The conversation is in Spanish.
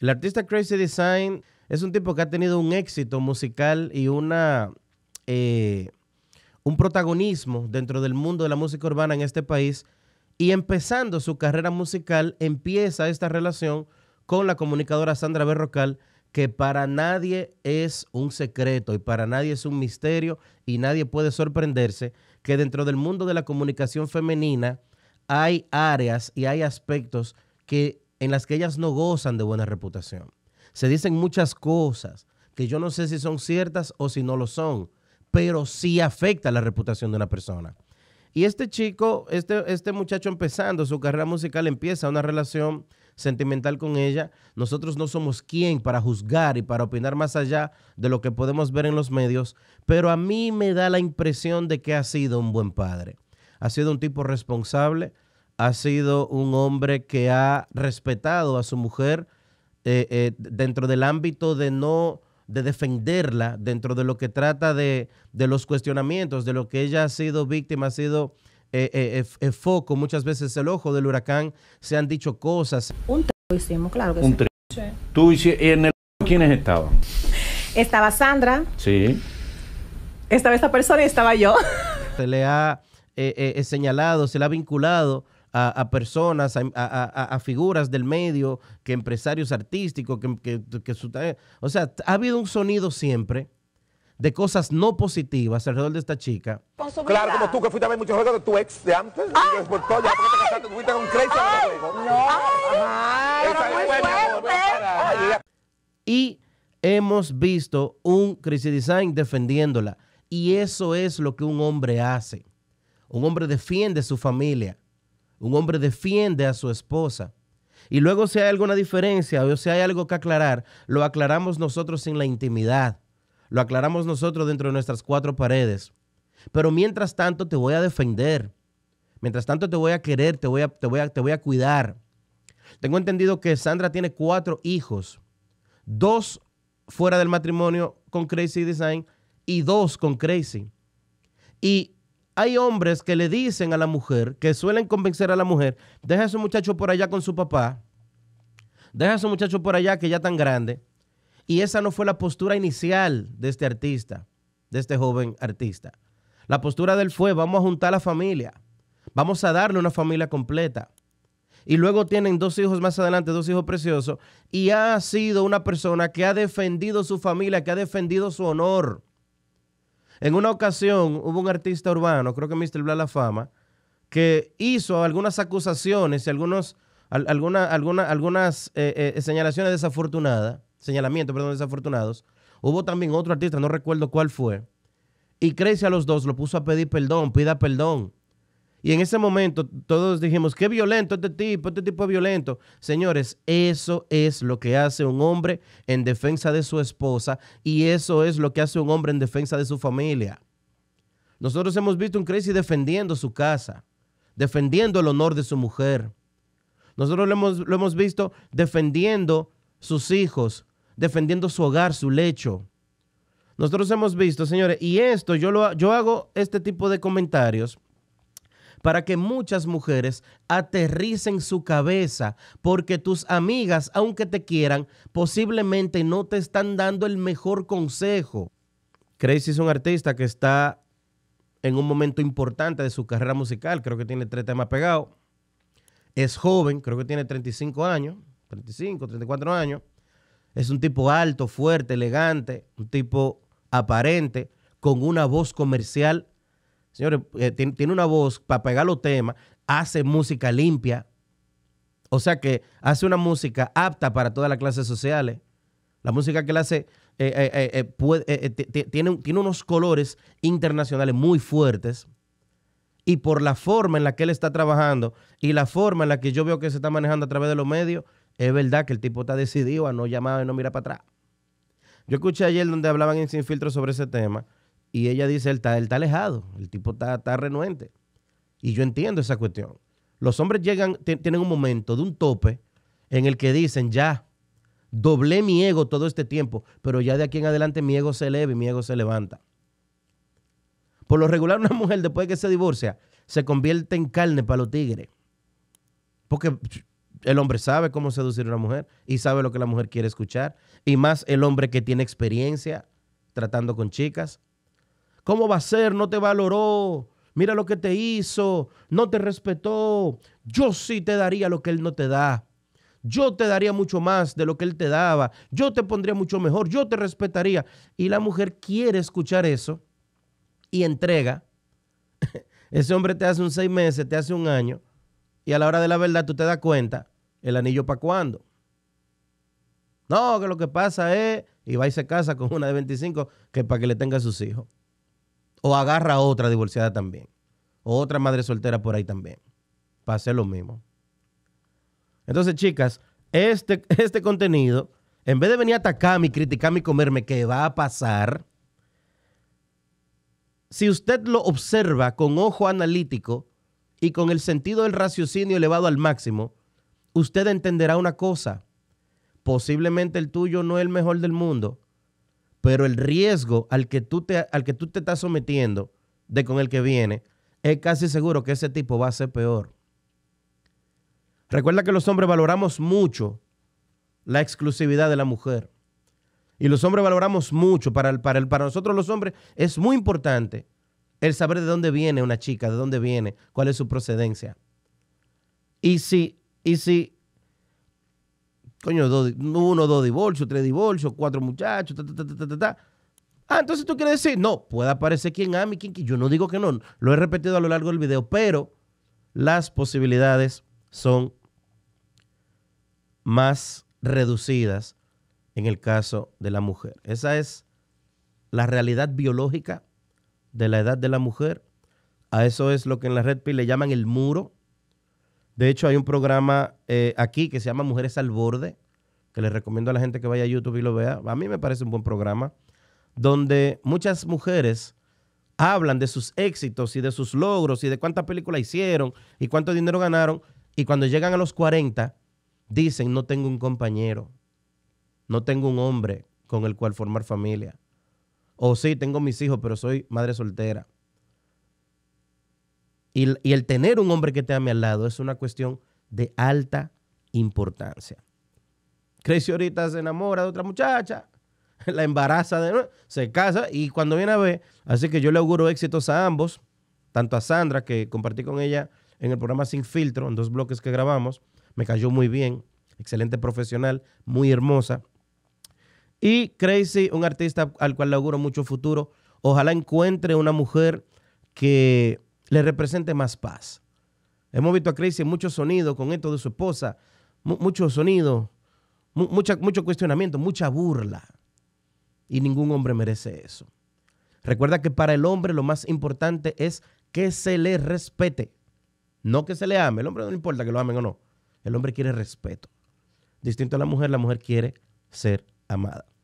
El artista Crazy Design es un tipo que ha tenido un éxito musical y una, eh, un protagonismo dentro del mundo de la música urbana en este país. Y empezando su carrera musical, empieza esta relación con la comunicadora Sandra Berrocal, que para nadie es un secreto y para nadie es un misterio y nadie puede sorprenderse que dentro del mundo de la comunicación femenina hay áreas y hay aspectos que en las que ellas no gozan de buena reputación. Se dicen muchas cosas que yo no sé si son ciertas o si no lo son, pero sí afecta la reputación de una persona. Y este chico, este, este muchacho empezando su carrera musical, empieza una relación sentimental con ella. Nosotros no somos quien para juzgar y para opinar más allá de lo que podemos ver en los medios, pero a mí me da la impresión de que ha sido un buen padre. Ha sido un tipo responsable, ha sido un hombre que ha respetado a su mujer eh, eh, dentro del ámbito de no de defenderla, dentro de lo que trata de, los cuestionamientos, de lo que ella ha sido víctima, ha sido eh, eh, foco, muchas veces el ojo del huracán, se han dicho cosas. Un hicimos, claro que Un sí. ¿Tú en quiénes estaban? Estaba Sandra. Sí. Estaba esta persona y estaba yo. Se le ha señalado, se le ha vinculado a, personas, a, figuras del medio, que empresarios artísticos, que, o sea, ha habido un sonido siempre de cosas no positivas alrededor de esta chica. Claro, como tú que fuiste a ver muchos juegos de tu ex de antes, y fuiste y hemos visto un crisis Design defendiéndola. Y eso es lo que un hombre hace. Un hombre defiende su familia. Un hombre defiende a su esposa. Y luego si hay alguna diferencia o si hay algo que aclarar, lo aclaramos nosotros en la intimidad. Lo aclaramos nosotros dentro de nuestras cuatro paredes. Pero mientras tanto te voy a defender. Mientras tanto te voy a querer, te voy a, voy te voy a cuidar. Tengo entendido que Sandra tiene cuatro hijos. Dos fuera del matrimonio con Crazy Design y dos con Crazy. Y hay hombres que le dicen a la mujer, que suelen convencer a la mujer, deja a su muchacho por allá con su papá, deja a su muchacho por allá que ya tan grande. Y esa no fue la postura inicial de este artista, de este joven artista. La postura de él fue, vamos a juntar a la familia, vamos a darle una familia completa. Y luego tienen dos hijos más adelante, dos hijos preciosos, y ha sido una persona que ha defendido su familia, que ha defendido su honor en una ocasión hubo un artista urbano, creo que Mr. Bla La Fama, que hizo algunas acusaciones y algunos, alguna, algunas eh, eh, señalaciones desafortunadas, señalamientos, perdón, desafortunados. Hubo también otro artista, no recuerdo cuál fue, y crece a los dos lo puso a pedir perdón, pida perdón. Y en ese momento todos dijimos, qué violento este tipo, este tipo es violento. Señores, eso es lo que hace un hombre en defensa de su esposa y eso es lo que hace un hombre en defensa de su familia. Nosotros hemos visto un crisis defendiendo su casa, defendiendo el honor de su mujer. Nosotros lo hemos, visto defendiendo sus hijos, defendiendo su hogar, su lecho. Nosotros hemos visto, señores, y esto yo, yo hago este tipo de comentarios para que muchas mujeres aterricen su cabeza, porque tus amigas, aunque te quieran, posiblemente no te están dando el mejor consejo. Crazy es un artista que está en un momento importante de su carrera musical, creo que tiene tres temas pegados, es joven, creo que tiene 35 años, 35, 34 años, es un tipo alto, fuerte, elegante, un tipo aparente, con una voz comercial Señores, eh, tiene una voz para pegar los temas, hace música limpia. O sea que hace una música apta para todas las clases sociales. La música que él hace eh, eh, tiene, tiene unos colores internacionales muy fuertes. Y por la forma en la que él está trabajando y la forma en la que yo veo que se está manejando a través de los medios, es verdad que el tipo está decidido a no llamar y no mirar para atrás. Yo escuché ayer donde hablaban en Sin Filtro sobre ese tema y ella dice, él está, alejado, el tipo está, está, renuente. Y yo entiendo esa cuestión. Los hombres llegan, tienen un momento de un tope en el que dicen, ya, doblé mi ego todo este tiempo, pero ya de aquí en adelante mi ego se eleva y mi ego se levanta. Por lo regular, una mujer después de que se divorcia, se convierte en carne para los tigres. Porque el hombre sabe cómo seducir a una mujer y sabe lo que la mujer quiere escuchar. Y más el hombre que tiene experiencia tratando con chicas. ¿Cómo va a ser? No te valoró. Mira lo que te hizo. No te respetó. Yo sí te daría lo que él no te da. Yo te daría mucho más de lo que él te daba. Yo te pondría mucho mejor. Yo te respetaría. Y la mujer quiere escuchar eso y entrega. Ese hombre te hace un seis meses, te hace un año. Y a la hora de la verdad tú te das cuenta, el anillo para cuándo. No, que lo que pasa es, y va y se casa con una de 25, que para que le tenga a sus hijos o agarra a otra divorciada también. O otra madre soltera por ahí también. Para hacer lo mismo. Entonces, chicas, este, este contenido, en vez de venir a atacarme y criticarme y comerme, ¿qué va a pasar, si usted lo observa con ojo analítico y con el sentido del raciocinio elevado al máximo, usted entenderá una cosa. Posiblemente el tuyo no es el mejor del mundo, pero el riesgo al que tú te, al que tú te estás sometiendo de con el que viene, es casi seguro que ese tipo va a ser peor. Recuerda que los hombres valoramos mucho la exclusividad de la mujer. Y los hombres valoramos mucho, para, para, para nosotros los hombres es muy importante el saber de dónde viene una chica, de dónde viene, cuál es su procedencia. Y si, y si Coño, uno, dos divorcios, tres divorcios, cuatro muchachos, ta, ta, ta, ta, ta, Ah, entonces tú quieres decir, no, puede aparecer quien ame y quien Yo no digo que no, lo he repetido a lo largo del video, pero las posibilidades son más reducidas en el caso de la mujer. Esa es la realidad biológica de la edad de la mujer. A eso es lo que en la red Pill le llaman el muro de hecho, hay un programa eh, aquí que se llama Mujeres al Borde, que les recomiendo a la gente que vaya a YouTube y lo vea. A mí me parece un buen programa, donde muchas mujeres hablan de sus éxitos y de sus logros y de cuántas películas hicieron y cuánto dinero ganaron. Y cuando llegan a los 40, dicen, no tengo un compañero, no tengo un hombre con el cual formar familia. O sí, tengo mis hijos, pero soy madre soltera. Y, el tener un hombre que te ame al lado es una cuestión de alta importancia. Crazy ahorita, se enamora de otra muchacha, la embaraza, de, se casa y cuando viene a ver, así que yo le auguro éxitos a ambos, tanto a Sandra, que compartí con ella en el programa Sin Filtro, en dos bloques que grabamos, me cayó muy bien, excelente profesional, muy hermosa. Y Crazy, un artista al cual le auguro mucho futuro, ojalá encuentre una mujer que le represente más paz. Hemos visto a Crazy mucho sonido con esto de su esposa, mucho sonido, mucho cuestionamiento, mucha burla. Y ningún hombre merece eso. Recuerda que para el hombre lo más importante es que se le respete, no que se le ame. El hombre no le importa que lo amen o no. El hombre quiere respeto. Distinto a la mujer, la mujer quiere ser amada.